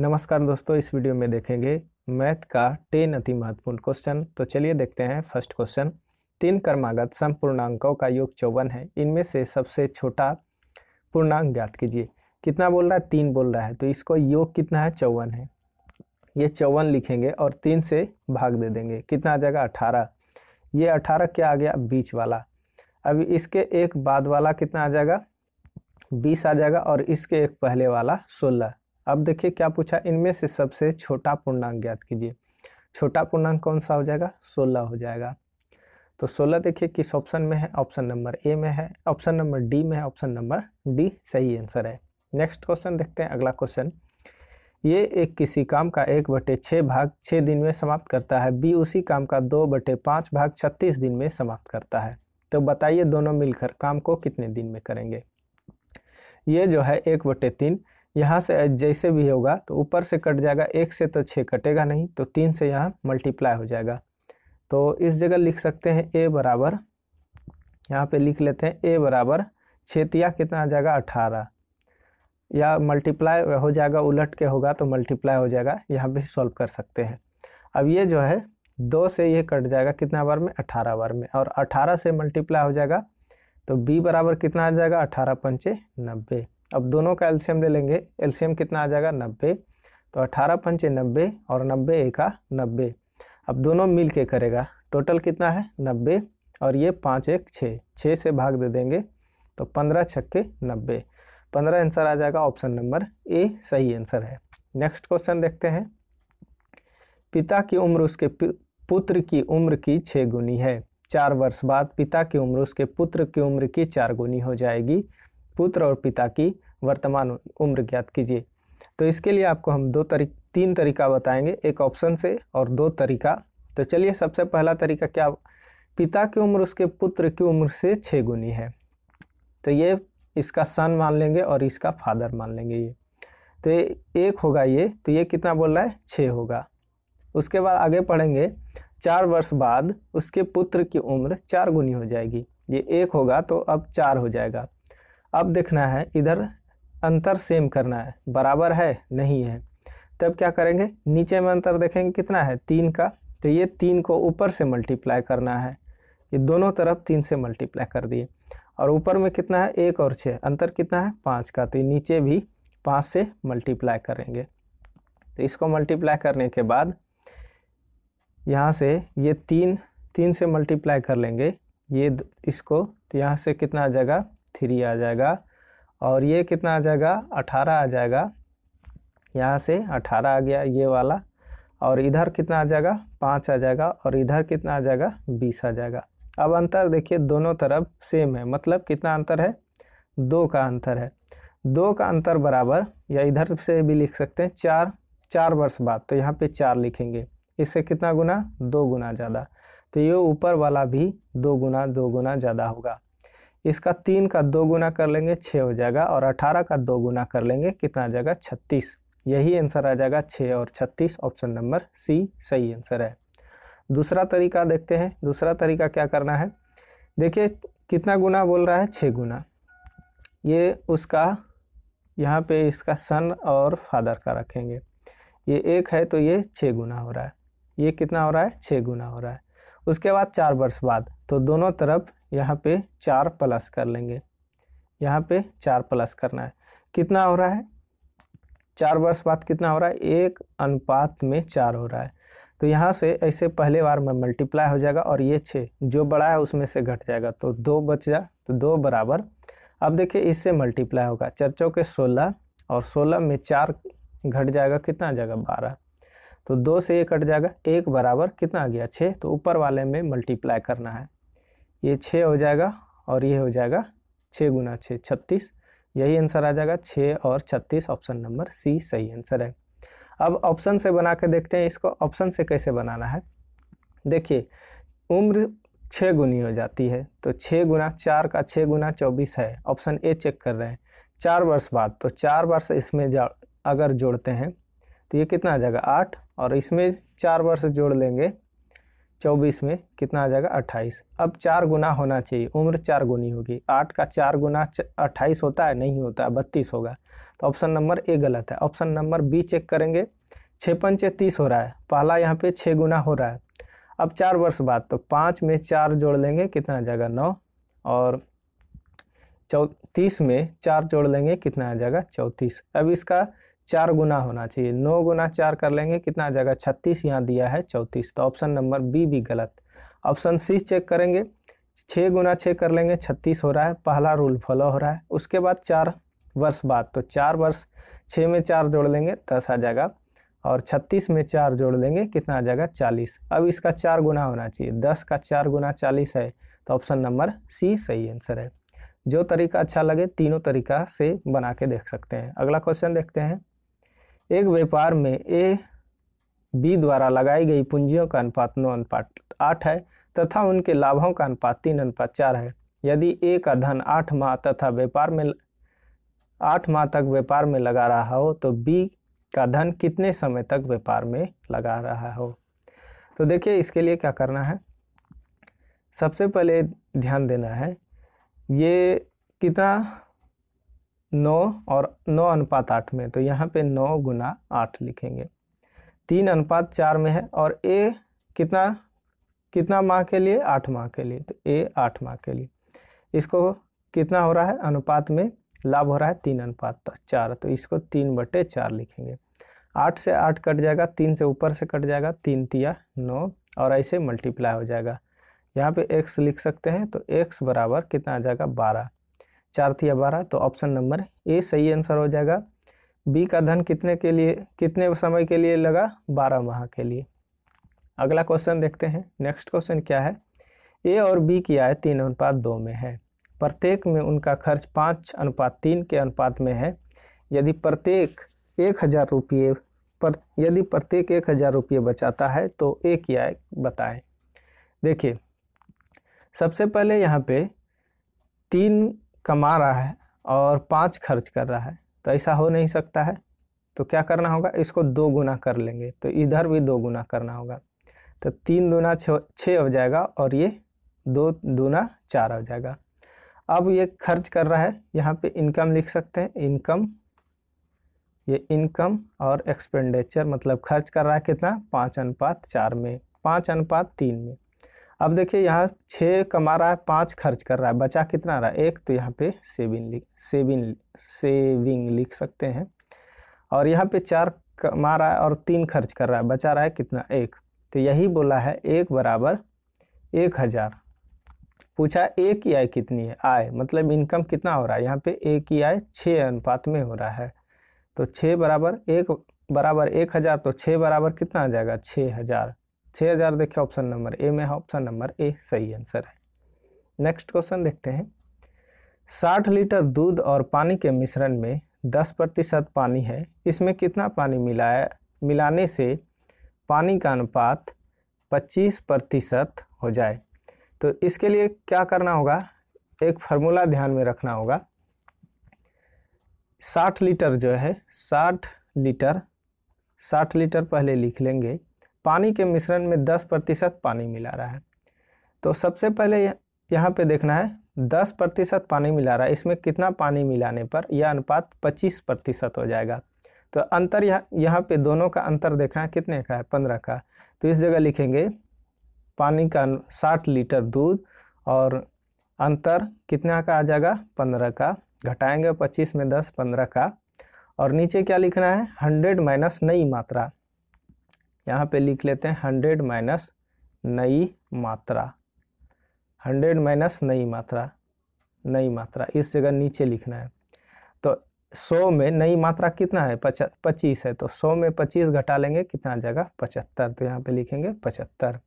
नमस्कार दोस्तों इस वीडियो में देखेंगे मैथ का टेन अति महत्वपूर्ण क्वेश्चन तो चलिए देखते हैं फर्स्ट क्वेश्चन तीन कर्मागत सम पूर्णांकों का योग चौवन है इनमें से सबसे छोटा पूर्णांक ज्ञात कीजिए कितना बोल रहा है तीन बोल रहा है तो इसको योग कितना है चौवन है ये चौवन लिखेंगे और तीन से भाग दे देंगे कितना आ जाएगा अठारह ये अठारह क्या आ गया बीच वाला अब इसके एक बाद वाला कितना आ जाएगा बीस आ जाएगा और इसके एक पहले वाला सोलह अब देखिए क्या पूछा इनमें से सबसे छोटा पूर्णांक ज्ञात कीजिए छोटा पूर्णांक कौन सा हो जाएगा सोलह हो जाएगा तो सोलह देखिए किस ऑप्शन में है ऑप्शन नंबर ए में है ऑप्शन नंबर डी में है ऑप्शन नंबर डी सही आंसर है नेक्स्ट क्वेश्चन देखते हैं अगला क्वेश्चन ये एक किसी काम का एक बटे छः भाग छः दिन में समाप्त करता है बी उसी काम का दो बटे पाँच भाग छत्तीस दिन में समाप्त करता है तो बताइए दोनों मिलकर काम को कितने दिन में करेंगे ये जो है एक बटे तीन यहाँ से जैसे भी होगा तो ऊपर से कट जाएगा एक से तो छः कटेगा नहीं तो तीन से यहाँ मल्टीप्लाई हो जाएगा तो इस जगह लिख सकते हैं ए बराबर यहाँ पे लिख लेते हैं ए बराबर छतिया तो कितना आ जाएगा अठारह या मल्टीप्लाई हो जाएगा उलट के होगा तो मल्टीप्लाई हो जाएगा यहाँ भी सॉल्व कर सकते हैं अब ये जो है दो से ये कट जाएगा कितना बार में अठारह बार में और अठारह से मल्टीप्लाई हो जाएगा तो बी बराबर कितना आ जाएगा अठारह पंचे नब्बे अब दोनों का एल्शियम ले लेंगे एल्शियम कितना आ जाएगा नब्बे तो अठारह पंचे नब्बे और नब्बे एका नब्बे अब दोनों मिल के करेगा टोटल कितना है नब्बे और ये पाँच एक छः छः से भाग दे देंगे तो पंद्रह छक्के नब्बे पंद्रह आंसर आ जाएगा ऑप्शन नंबर ए सही आंसर है नेक्स्ट क्वेश्चन देखते हैं पिता की उम्र उसके पुत्र की उम्र की छः गुनी है चार वर्ष बाद पिता की उम्र उसके पुत्र की उम्र की चार गुनी हो जाएगी पुत्र और पिता की वर्तमान उम्र ज्ञात कीजिए तो इसके लिए आपको हम दो तरी तीन तरीका बताएंगे एक ऑप्शन से और दो तरीका तो चलिए सबसे पहला तरीका क्या पिता की उम्र उसके पुत्र की उम्र से छः गुनी है तो ये इसका सन मान लेंगे और इसका फादर मान लेंगे ये तो ये एक होगा ये तो ये कितना बोल रहा है छः होगा उसके बाद आगे पढ़ेंगे चार वर्ष बाद उसके पुत्र की उम्र चार गुनी हो जाएगी ये एक होगा तो अब चार हो जाएगा अब देखना है इधर अंतर सेम करना है बराबर है नहीं है तब क्या करेंगे नीचे में अंतर देखेंगे कितना है तीन का तो ये तीन को ऊपर से मल्टीप्लाई करना है ये दोनों तरफ तीन से मल्टीप्लाई कर दिए और ऊपर में कितना है एक और छः अंतर कितना है पाँच का तो नीचे भी पाँच से मल्टीप्लाई करेंगे तो इसको मल्टीप्लाई करने के बाद यहाँ से ये तीन तीन से मल्टीप्लाई कर लेंगे ये इसको तो यहाँ से कितना आ जाएगा थ्री आ जाएगा और ये कितना आ जाएगा अठारह आ जाएगा यहाँ से अठारह आ गया ये वाला और इधर कितना आ जाएगा पाँच आ जाएगा और इधर कितना आ जाएगा बीस आ जाएगा अब अंतर देखिए दोनों तरफ सेम है मतलब कितना अंतर है दो का अंतर है दो का अंतर बराबर या इधर से भी लिख सकते हैं चार चार वर्ष बाद तो यहाँ पे चार लिखेंगे इससे कितना गुना दो गुना ज़्यादा तो ये ऊपर वाला भी दो गुना दो गुना ज़्यादा होगा इसका तीन का दो गुना कर लेंगे छः हो जाएगा और अठारह का दो गुना कर लेंगे कितना आ जाएगा छत्तीस यही आंसर आ जाएगा छः और छत्तीस ऑप्शन नंबर सी सही आंसर है दूसरा तरीका देखते हैं दूसरा तरीका क्या करना है देखिए कितना गुना बोल रहा है छः गुना ये उसका यहाँ पे इसका सन और फादर का रखेंगे ये एक है तो ये छः गुना हो रहा है ये कितना हो रहा है छः गुना हो रहा है उसके बाद चार वर्ष बाद तो दोनों तरफ यहाँ पे चार प्लस कर लेंगे यहाँ पे चार प्लस करना है कितना हो रहा है चार वर्ष बाद कितना हो रहा है एक अनुपात में चार हो रहा है तो यहाँ से ऐसे पहले बार में मल्टीप्लाई हो जाएगा और ये छः जो बड़ा है उसमें से घट जाएगा तो दो बच जा तो दो बराबर अब देखिए इससे मल्टीप्लाई होगा चर्चों के सोलह और सोलह में चार घट जाएगा कितना आ जाएगा बारह तो दो से ये कट जाएगा एक बराबर कितना आ गया छः तो ऊपर वाले में मल्टीप्लाई करना है ये छः हो जाएगा और ये हो जाएगा छः गुना छः छत्तीस यही आंसर आ जाएगा छः और छत्तीस ऑप्शन नंबर सी सही आंसर है अब ऑप्शन से बना के देखते हैं इसको ऑप्शन से कैसे बनाना है देखिए उम्र छः गुनी हो जाती है तो छः गुना चार का छः गुना चौबीस है ऑप्शन ए चेक कर रहे हैं चार वर्ष बाद तो चार वर्ष इसमें जा अगर जोड़ते हैं तो ये कितना आ जाएगा आठ और इसमें चार वर्ष जोड़ लेंगे चौबीस में कितना आ जाएगा अट्ठाईस अब चार गुना होना चाहिए उम्र चार गुनी होगी आठ का चार गुना अट्ठाईस होता है नहीं होता है बत्तीस होगा तो ऑप्शन नंबर ए गलत है ऑप्शन नंबर बी चेक करेंगे छः पंचे तीस हो रहा है पहला यहाँ पे छः गुना हो रहा है अब चार वर्ष बाद तो पाँच में चार जोड़ लेंगे कितना आ जाएगा नौ और चौ तीस में चार जोड़ लेंगे कितना आ जाएगा चौंतीस अब इसका चार गुना होना चाहिए नौ गुना चार कर लेंगे कितना जगह छत्तीस यहाँ दिया है चौंतीस तो ऑप्शन नंबर बी भी गलत ऑप्शन सी चेक करेंगे छः गुना छः कर लेंगे छत्तीस हो रहा है पहला रूल फॉलो हो रहा है उसके बाद चार वर्ष बाद तो चार वर्ष छः में चार जोड़ लेंगे दस आ जाएगा और छत्तीस में चार जोड़ लेंगे कितना आ जाएगा चालीस अब इसका चार गुना होना चाहिए दस का चार गुना चालीस है तो ऑप्शन नंबर सी सही आंसर है जो तरीका अच्छा लगे तीनों तरीका से बना के देख सकते हैं अगला क्वेश्चन देखते हैं एक व्यापार में ए बी द्वारा लगाई गई पूंजियों का अनुपात नौ अनुपात आठ है तथा उनके लाभों का अनुपात तीन अनुपात चार है यदि ए का धन आठ माह तथा व्यापार में आठ माह तक व्यापार में लगा रहा हो तो बी का धन कितने समय तक व्यापार में लगा रहा हो तो देखिए इसके लिए क्या करना है सबसे पहले ध्यान देना है ये कितना नौ और नौ अनुपात आठ में तो यहाँ पे नौ गुना आठ लिखेंगे तीन अनुपात चार में है और ए कितना कितना माह के लिए आठ माह के लिए तो ए आठ माह के लिए इसको कितना हो रहा है अनुपात में लाभ हो रहा है तीन अनुपात चार तो इसको तीन बटे चार लिखेंगे आठ से आठ कट जाएगा तीन से ऊपर से कट जाएगा तीन तिया नौ और ऐसे मल्टीप्लाई हो जाएगा यहाँ पे एक्स लिख सकते हैं तो एक्स बराबर कितना आ जाएगा बारह चार थी बारह तो ऑप्शन नंबर ए सही आंसर हो जाएगा बी का धन कितने के लिए कितने समय के लिए लगा बारह माह के लिए अगला क्वेश्चन देखते हैं नेक्स्ट क्वेश्चन क्या है ए और बी की आय तीन अनुपात दो में है प्रत्येक में उनका खर्च पाँच अनुपात तीन के अनुपात में है यदि प्रत्येक एक हज़ार रुपये पर यदि प्रत्येक एक हज़ार रुपये बचाता है तो ए की आय बताएं देखिए सबसे पहले यहाँ पे तीन कमा रहा है और पाँच खर्च कर रहा है तो ऐसा हो नहीं सकता है तो क्या करना होगा इसको दो गुना कर लेंगे तो इधर भी दो गुना करना होगा तो तीन दूना छः हो जाएगा और ये दो दूना चार हो जाएगा अब ये खर्च कर रहा है यहाँ पे इनकम लिख सकते हैं इनकम ये इनकम और एक्सपेंडिचर मतलब खर्च कर रहा है कितना पाँच अनुपात चार में पाँच अनुपात तीन में अब देखिए यहाँ छः कमा रहा है पाँच खर्च कर रहा है बचा कितना रहा है एक तो यहाँ पे सेविंग लिख सेविंग सेविंग लिख सकते हैं और यहाँ पे चार कमा रहा है और तीन खर्च कर रहा है बचा रहा है कितना एक तो यही बोला है एक बराबर एक हज़ार पूछा ए की आय कितनी है आय मतलब इनकम कितना हो रहा है यहाँ पे ए की आय छः अनुपात में हो रहा है तो छः बराबर एक बराबर एक हज़ार तो छः बराबर कितना आ जाएगा छः हज़ार छः हज़ार देखिए ऑप्शन नंबर ए में है ऑप्शन नंबर ए सही आंसर है नेक्स्ट क्वेश्चन देखते हैं साठ लीटर दूध और पानी के मिश्रण में दस प्रतिशत पानी है इसमें कितना पानी मिलाया मिलाने से पानी का अनुपात पच्चीस प्रतिशत हो जाए तो इसके लिए क्या करना होगा एक फार्मूला ध्यान में रखना होगा साठ लीटर जो है साठ लीटर साठ लीटर पहले लिख लेंगे पानी के मिश्रण में दस प्रतिशत पानी मिला रहा है तो सबसे पहले यहाँ पे देखना है दस प्रतिशत पानी मिला रहा है इसमें कितना पानी मिलाने पर यह अनुपात पच्चीस प्रतिशत हो जाएगा तो अंतर यहाँ यहाँ पे दोनों का अंतर देखना है कितने का है पंद्रह का तो इस जगह लिखेंगे पानी का साठ लीटर दूध और अंतर कितना का आ जाएगा पंद्रह का घटाएंगे पच्चीस में दस पंद्रह का और नीचे क्या लिखना है हंड्रेड माइनस नई मात्रा यहाँ पे लिख लेते हैं हंड्रेड माइनस नई मात्रा हंड्रेड माइनस नई मात्रा नई मात्रा इस जगह नीचे लिखना है तो सौ में नई मात्रा कितना है पच्चीस है तो सौ में पच्चीस घटा लेंगे कितना आ जाएगा पचहत्तर तो यहाँ पे लिखेंगे पचहत्तर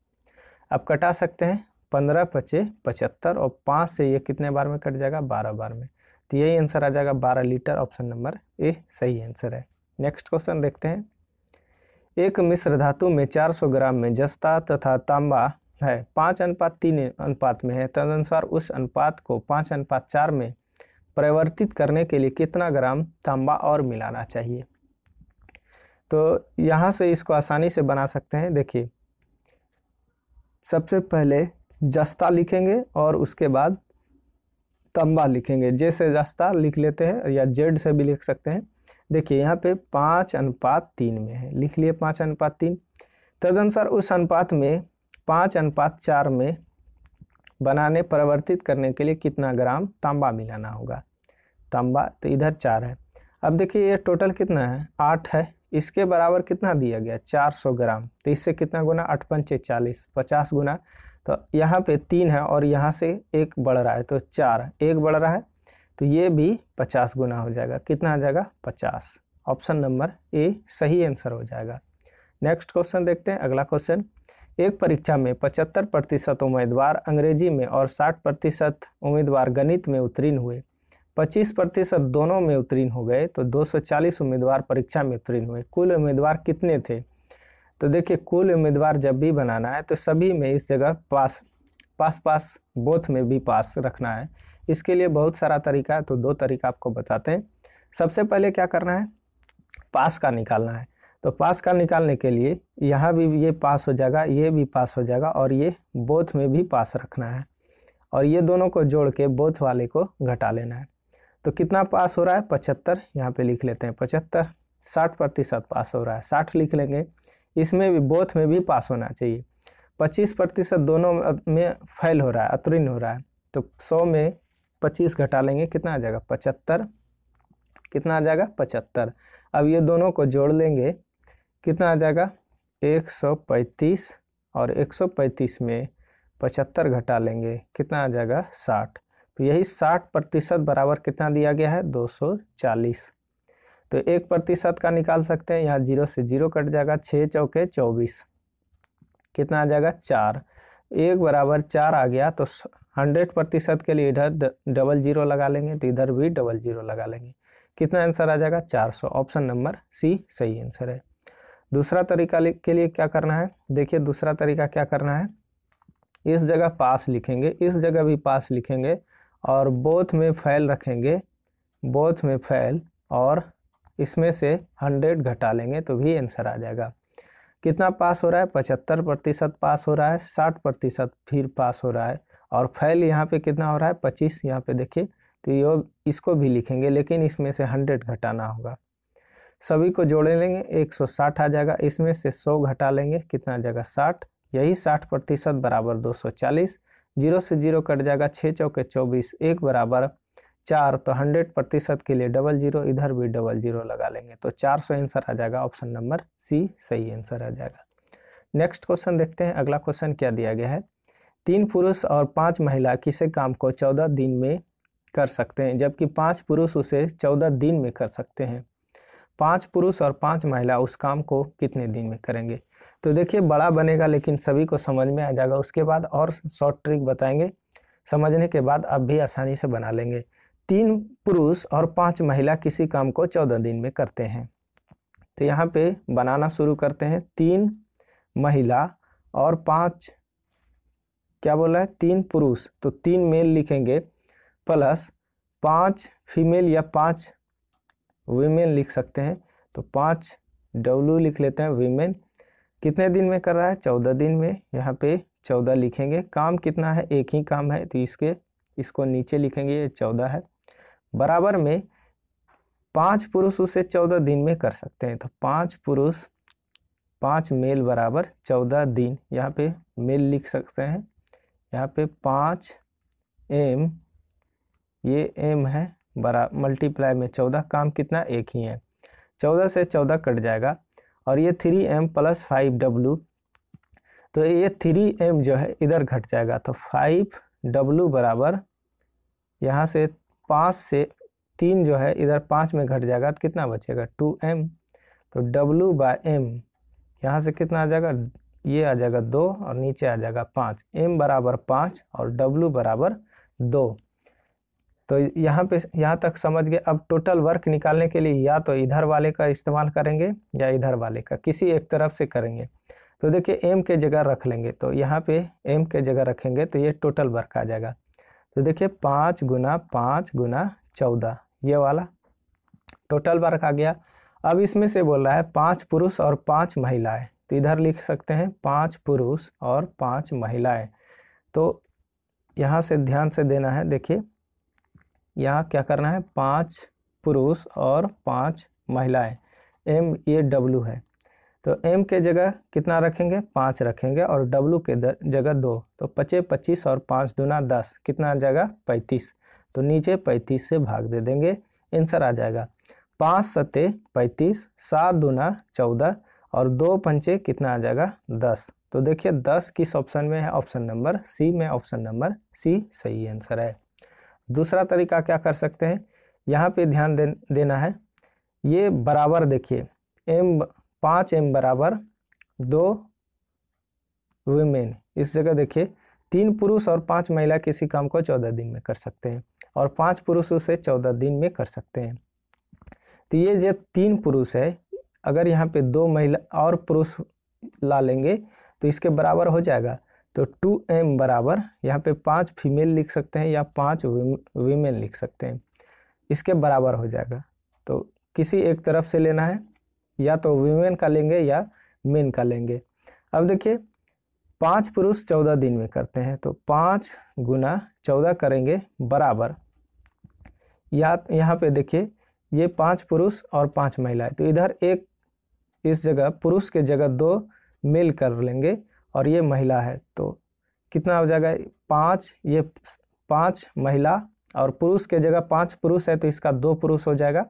अब कटा सकते हैं पंद्रह पचे पचहत्तर और पाँच से ये कितने बार में कट जाएगा बारह बार में तो यही आंसर आ जाएगा बारह लीटर ऑप्शन नंबर ए सही आंसर है नेक्स्ट क्वेश्चन देखते हैं एक मिश्र धातु में 400 ग्राम में जस्ता तथा तांबा है पाँच अनुपात तीन अनुपात में है तदनुसार उस अनुपात को पाँच अनुपात चार में परिवर्तित करने के लिए कितना ग्राम तांबा और मिलाना चाहिए तो यहाँ से इसको आसानी से बना सकते हैं देखिए सबसे पहले जस्ता लिखेंगे और उसके बाद तांबा लिखेंगे जे से जस्ता लिख लेते हैं या जेड से भी लिख सकते हैं देखिए यहाँ पे पाँच अनुपात तीन में है लिख लिए पाँच अनुपात तीन तदनुसार उस अनुपात में पाँच अनुपात चार में बनाने परिवर्तित करने के लिए कितना ग्राम तांबा मिलाना होगा तांबा तो इधर चार है अब देखिए ये टोटल कितना है आठ है इसके बराबर कितना दिया गया चार सौ ग्राम तो इससे कितना गुना आठ पंचे चालीस पचास गुना तो यहाँ पे तीन है और यहाँ से एक बढ़ रहा है तो चार एक बढ़ रहा है तो ये भी पचास गुना हो जाएगा कितना आ जाएगा पचास ऑप्शन नंबर ए सही आंसर हो जाएगा नेक्स्ट क्वेश्चन देखते हैं अगला क्वेश्चन एक परीक्षा में पचहत्तर प्रतिशत उम्मीदवार अंग्रेजी में और साठ प्रतिशत उम्मीदवार गणित में उत्तीर्ण हुए पच्चीस प्रतिशत दोनों में उत्तीर्ण हो गए तो 240 उम्मीदवार परीक्षा में उत्तीर्ण हुए कुल उम्मीदवार कितने थे तो देखिए कुल उम्मीदवार जब भी बनाना है तो सभी में इस जगह पास पास पास बोथ में भी पास रखना है इसके लिए बहुत सारा तरीका है तो दो तरीका आपको बताते हैं सबसे पहले क्या करना है पास का निकालना है तो पास का निकालने के लिए यहाँ भी ये पास हो जाएगा ये भी पास हो जाएगा और ये बोथ में भी पास रखना है और ये दोनों को जोड़ के बोथ वाले को घटा लेना है तो कितना पास हो रहा है पचहत्तर यहाँ पे लिख लेते हैं पचहत्तर साठ प्रतिशत पास हो रहा है साठ लिख लेंगे इसमें भी बोथ में भी पास होना चाहिए पच्चीस प्रतिशत दोनों में फैल हो रहा है अतरीन हो रहा है तो सौ में पच्चीस घटा लेंगे कितना आ जाएगा पचहत्तर कितना आ जाएगा पचहत्तर अब ये दोनों को जोड़ लेंगे कितना आ जाएगा एक सौ पैंतीस और एक सौ पैंतीस में पचहत्तर घटा लेंगे कितना आ जाएगा साठ तो यही साठ प्रतिशत बराबर कितना दिया गया है दो सौ चालीस तो एक प्रतिशत का निकाल सकते हैं यहाँ जीरो से जीरो कट जाएगा छः चौके चौबीस कितना आ जाएगा चार एक बराबर चार आ गया तो हंड्रेड प्रतिशत के लिए इधर डबल जीरो लगा लेंगे तो इधर भी डबल जीरो लगा लेंगे कितना आंसर आ जाएगा चार सौ ऑप्शन नंबर सी सही आंसर है दूसरा तरीका के लिए क्या करना है देखिए दूसरा तरीका क्या करना है इस जगह पास लिखेंगे इस जगह भी पास लिखेंगे और बोथ में फैल रखेंगे बोथ में फैल और इसमें से हंड्रेड घटा लेंगे तो भी आंसर आ जाएगा कितना पास हो रहा है पचहत्तर प्रतिशत पास हो रहा है साठ प्रतिशत फिर पास हो रहा है और फैल यहाँ पे कितना हो रहा है पच्चीस यहाँ पे देखिए तो ये इसको भी लिखेंगे लेकिन इसमें से हंड्रेड घटाना होगा सभी को जोड़े लेंगे एक सौ साठ आ जाएगा इसमें से सौ घटा लेंगे कितना आ जाएगा साठ यही साठ प्रतिशत बराबर दो सौ चालीस जीरो से जीरो कट जाएगा छः चौके चौबीस एक बराबर चार तो हंड्रेड प्रतिशत के लिए डबल जीरो इधर भी डबल जीरो लगा लेंगे तो चार सौ आंसर आ जाएगा ऑप्शन नंबर सी सही आंसर आ जाएगा नेक्स्ट क्वेश्चन देखते हैं अगला क्वेश्चन क्या दिया गया है तीन पुरुष और पांच महिला किसी काम को चौदह दिन में कर सकते हैं जबकि पांच पुरुष उसे चौदह दिन में कर सकते हैं पांच पुरुष और पांच महिला उस काम को कितने दिन में करेंगे तो देखिए बड़ा बनेगा लेकिन सभी को समझ में आ जाएगा उसके बाद और शॉर्ट ट्रिक बताएंगे समझने के बाद अब भी आसानी से बना लेंगे तीन पुरुष और पांच महिला किसी काम को चौदह दिन में करते हैं तो यहाँ पे बनाना शुरू करते हैं तीन महिला और पांच क्या बोला है तीन पुरुष तो तीन मेल लिखेंगे प्लस पाँच फीमेल या पाँच वीमेन लिख सकते हैं तो पाँच डब्लू लिख लेते हैं वीमेन कितने दिन में कर रहा है चौदह दिन में यहाँ पे चौदह लिखेंगे काम कितना है एक ही काम है तो इसके इसको नीचे लिखेंगे ये चौदह है बराबर में पांच पुरुष उसे चौदह दिन में कर सकते हैं तो पांच पुरुष पांच मेल बराबर चौदह दिन यहाँ पे मेल लिख सकते हैं यहाँ पे पाँच एम ये एम है बरा मल्टीप्लाई में चौदह काम कितना एक ही है चौदह से चौदह कट जाएगा और ये three M plus five W तो ये थ्री एम जो है इधर घट जाएगा तो फाइव डब्लू बराबर यहाँ से पाँच से तीन जो है इधर पाँच में घट जाएगा तो कितना बचेगा टू एम तो डब्लू बाय एम यहाँ से कितना आ जाएगा ये आ जाएगा दो और नीचे आ जाएगा पाँच एम बराबर पाँच और डब्लू बराबर दो तो यहाँ पे यहाँ तक समझ गए अब टोटल वर्क निकालने के लिए या तो इधर वाले का इस्तेमाल करेंगे या इधर वाले का किसी एक तरफ से करेंगे तो देखिए एम के जगह रख लेंगे तो यहाँ पे एम के जगह रखेंगे तो ये टोटल वर्क आ जाएगा तो देखिए पाँच गुना पाँच गुना चौदह ये वाला टोटल वर्क आ गया अब इसमें से बोल रहा है पाँच पुरुष और पाँच महिलाएं तो इधर लिख सकते हैं पांच पुरुष और पांच महिलाएं तो यहाँ से ध्यान से देना है देखिए यहाँ क्या करना है पांच पुरुष और पांच महिलाएं एम ये डब्लू है तो एम के जगह कितना रखेंगे पाँच रखेंगे और डब्लू के जगह दो तो पचे पच्चीस और पाँच दुना दस कितना जगह जाएगा पैंतीस तो नीचे पैंतीस से भाग दे देंगे आंसर आ जाएगा पाँच सत्ते पैंतीस सात दुना चौदह और दो पंचे कितना आ जाएगा दस तो देखिए दस किस ऑप्शन में है ऑप्शन नंबर सी में ऑप्शन नंबर सी सही आंसर है दूसरा तरीका क्या कर सकते हैं यहाँ पे ध्यान दे, देना है ये बराबर देखिए एम पाँच एम बराबर दो वुमेन इस जगह देखिए तीन पुरुष और पांच महिला किसी काम को चौदह दिन में कर सकते हैं और पांच पुरुष उसे चौदह दिन में कर सकते हैं तो ये जो तीन पुरुष है अगर यहाँ पे दो महिला और पुरुष ला लेंगे तो इसके बराबर हो जाएगा तो टू एम बराबर यहाँ पे पाँच फीमेल लिख सकते हैं या पाँच वीमेन लिख सकते हैं इसके बराबर हो जाएगा तो किसी एक तरफ से लेना है या तो वीमेन का लेंगे या मेन का लेंगे अब देखिए पाँच पुरुष चौदह दिन में करते हैं तो पाँच गुना चौदह करेंगे बराबर या यहाँ पे देखिए ये पाँच पुरुष और पाँच महिला है तो इधर एक इस जगह पुरुष के जगह दो मेल कर लेंगे और ये महिला है तो कितना हो जाएगा पाँच ये पाँच महिला और पुरुष के जगह पाँच पुरुष है तो इसका दो पुरुष हो जाएगा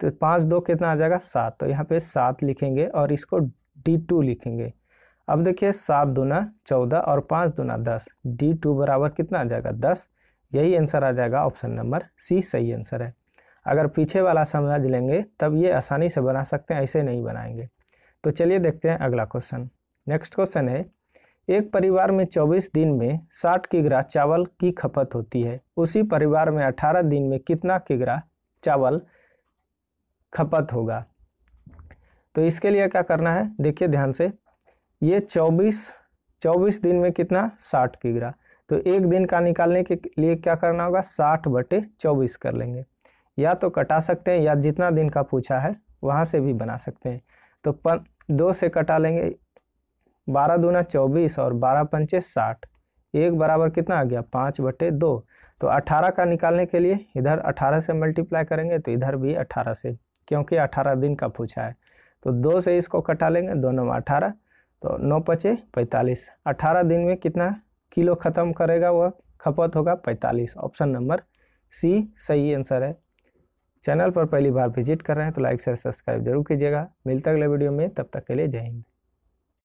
तो पाँच दो कितना आ जाएगा सात तो यहाँ पे सात लिखेंगे और इसको डी टू लिखेंगे अब देखिए सात दुना चौदह और पाँच दुना दस डी टू बराबर कितना आ जाएगा दस यही आंसर आ जाएगा ऑप्शन नंबर सी सही आंसर है अगर पीछे वाला समझ लेंगे तब ये आसानी से बना सकते हैं ऐसे नहीं बनाएंगे तो चलिए देखते हैं अगला क्वेश्चन नेक्स्ट क्वेश्चन है एक परिवार में 24 दिन में 60 किग्रा चावल की खपत होती है उसी परिवार में 18 दिन में कितना किग्रा चावल खपत होगा तो इसके लिए क्या करना है देखिए ध्यान से ये 24 24 दिन में कितना 60 किग्रा तो एक दिन का निकालने के लिए क्या करना होगा 60 बटे 24 कर लेंगे या तो कटा सकते हैं या जितना दिन का पूछा है वहाँ से भी बना सकते हैं तो पन दो से कटा लेंगे बारह दूना चौबीस और बारह पंचे साठ एक बराबर कितना आ गया पाँच बटे दो तो अठारह का निकालने के लिए इधर अठारह से मल्टीप्लाई करेंगे तो इधर भी अठारह से क्योंकि अठारह दिन का पूछा है तो दो से इसको कटा लेंगे दोनों में अठारह तो नौ पचे पैंतालीस अठारह दिन में कितना किलो ख़त्म करेगा वह खपत होगा पैंतालीस ऑप्शन नंबर सी सही आंसर है चैनल पर पहली बार विजिट कर रहे हैं तो लाइक शेयर सब्सक्राइब जरूर कीजिएगा मिलता अगले वीडियो में तब तक के लिए जय हिंद